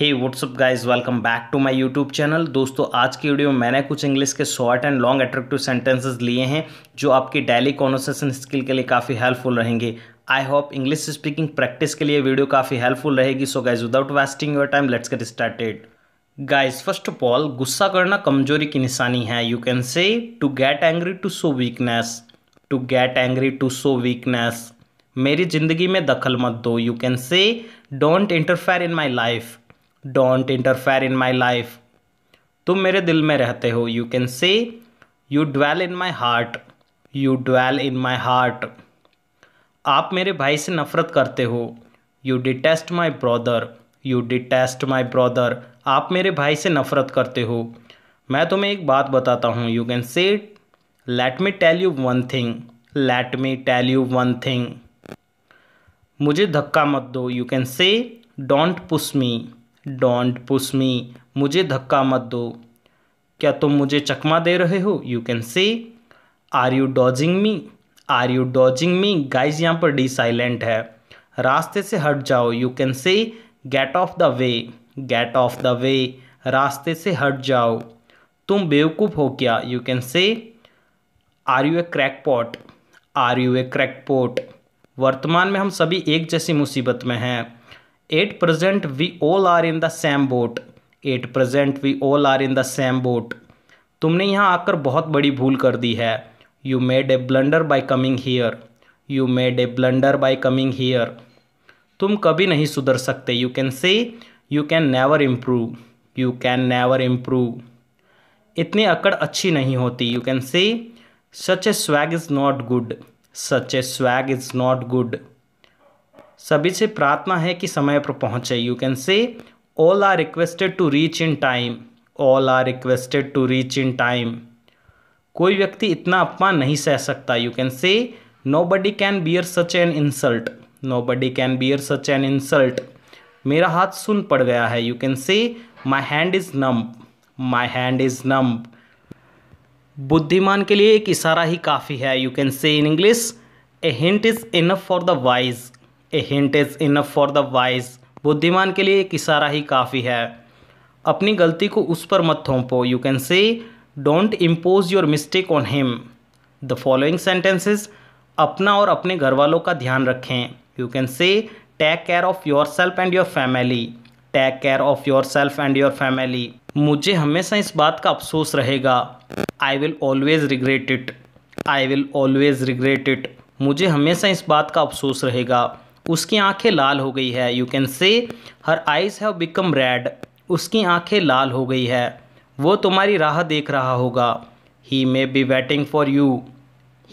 hey what's up guys welcome back to my YouTube channel दोस्तों आज की वीडियो में मैंने कुछ इंग्लिश के short and long attractive sentences लिए हैं जो आपकी डेली कॉन्वर्सेशन स्किल के लिए काफ़ी हेल्पफुल रहेंगे I hope English speaking practice के लिए वीडियो काफ़ी हेल्पफुल रहेगी so guys without wasting your time let's get started guys first of all गुस्सा करना कमजोरी की निशानी है you can say to get angry to show weakness to get angry to show weakness मेरी ज़िंदगी में दखल मत दो you can say don't interfere in my life don't interfere in my life तुम मेरे दिल में रहते हो you can say you dwell in my heart you dwell in my heart आप मेरे भाई से नफरत करते हो you detest my brother you detest my brother आप मेरे भाई से नफरत करते हो मैं तुम्हें एक बात बताता हूँ you can say let me tell you one thing let me tell you one thing मुझे धक्का मत दो you can say don't push me don't push me मुझे धक्का मत दो क्या तुम मुझे चकमा दे रहे हो you can say are you dodging me are you dodging me guys यहाँ पर डी साइलेंट है रास्ते से हट जाओ you can say get off the way get off the way रास्ते से हट जाओ तुम बेवकूफ़ हो क्या you can say are you a crackpot are you a crackpot वर्तमान में हम सभी एक जैसी मुसीबत में हैं at present we all are in the same boat at present we all are in the same boat तुमने यहाँ आकर बहुत बड़ी भूल कर दी है you made a blunder by coming here you made a blunder by coming here तुम कभी नहीं सुधर सकते you can say you can never improve you can never improve इतनी अकड़ अच्छी नहीं होती you can say such a swag is not good such a swag is not good सभी से प्रार्थना है कि समय पर पहुँचे you can say all are requested to reach in time all are requested to reach in time कोई व्यक्ति इतना अपमान नहीं सह सकता you can say nobody can bear such an insult nobody can bear such an insult मेरा हाथ सुन पड़ गया है you can say my hand is numb my hand is numb बुद्धिमान के लिए एक इशारा ही काफ़ी है you can say in English a hint is enough for the wise a hint is enough for the wise बुद्धिमान के लिए एक इशारा ही काफ़ी है अपनी गलती को उस पर मत थोपो you can say don't impose your mistake on him the following sentences अपना और अपने घर वालों का ध्यान रखें you can say take care of yourself and your family take care of yourself and your family मुझे हमेशा इस बात का अफसोस रहेगा I will always regret it I will always regret it मुझे हमेशा इस बात का अफसोस रहेगा उसकी आंखें लाल हो गई है you can say her eyes have become red उसकी आंखें लाल हो गई है वो तुम्हारी राह देख रहा होगा ही may be waiting for you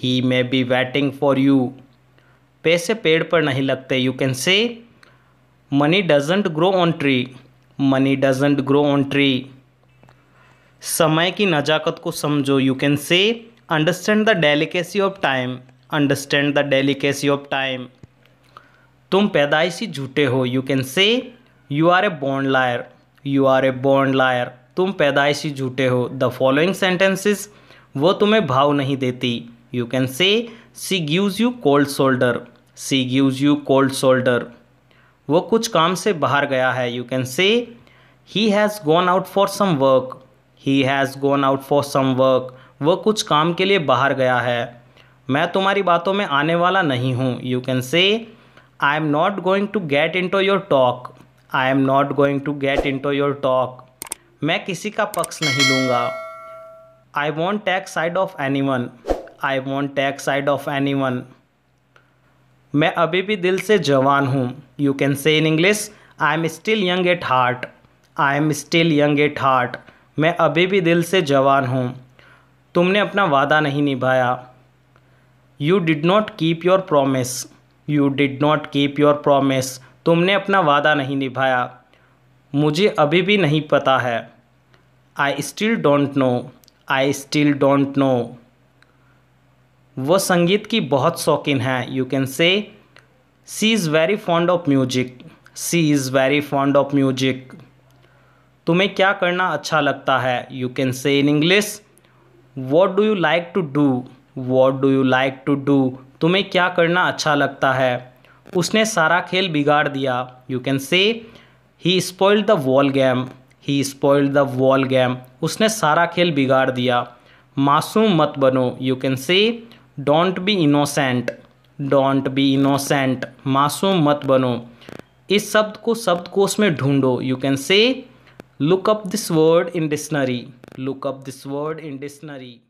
he may be waiting for you पैसे पेड़ पर नहीं लगते यू कैन से money doesn't grow on tree money doesn't grow on tree समय की नज़ाकत को समझो यू कैन से understand the delicacy of time understand the delicacy of time तुम पैदाइशी झूठे हो you can say you R a bond liar you R a bond lawyer तुम पैदाइशी झूठे हो द फॉलोइंग सेंटेंसेस वो तुम्हें भाव नहीं देती you can say she gives you cold shoulder she gives you cold shoulder वो कुछ काम से बाहर गया है you can say he has gone out for some work he has gone out for some work वो कुछ काम के लिए बाहर गया है मैं तुम्हारी बातों में आने वाला नहीं हूँ you can say I am not going to get in to your talk I am not going to get in to your talk मैं किसी का पक्ष नहीं लूँगा I want take side of any one I want take side of any one मैं अभी भी दिल से जवान हूँ you can say in English I am still young at heart I am still young at heart मैं अभी भी दिल से जवान हूँ तुमने अपना वादा नहीं निभाया you did not keep your promise you did not keep your promise तुमने अपना वादा नहीं निभाया मुझे अभी भी नहीं पता है I still don't know I still don't know वो संगीत की बहुत शौकीन है you can say she is very fond of music she is very fond of music तुम्हें क्या करना अच्छा लगता है you can say in English what do you like to do what do you like to do तुम्हें क्या करना अच्छा लगता है उसने सारा खेल बिगाड़ दिया you can say he spoiled the whole game he spoiled the whole game उसने सारा खेल बिगाड़ दिया मासूम मत बनो you can say don't be innocent don't be innocent मासूम मत बनो इस शब्द को शब्दकोश में ढूंढो you can say look up this word in dictionary look up this word in dictionary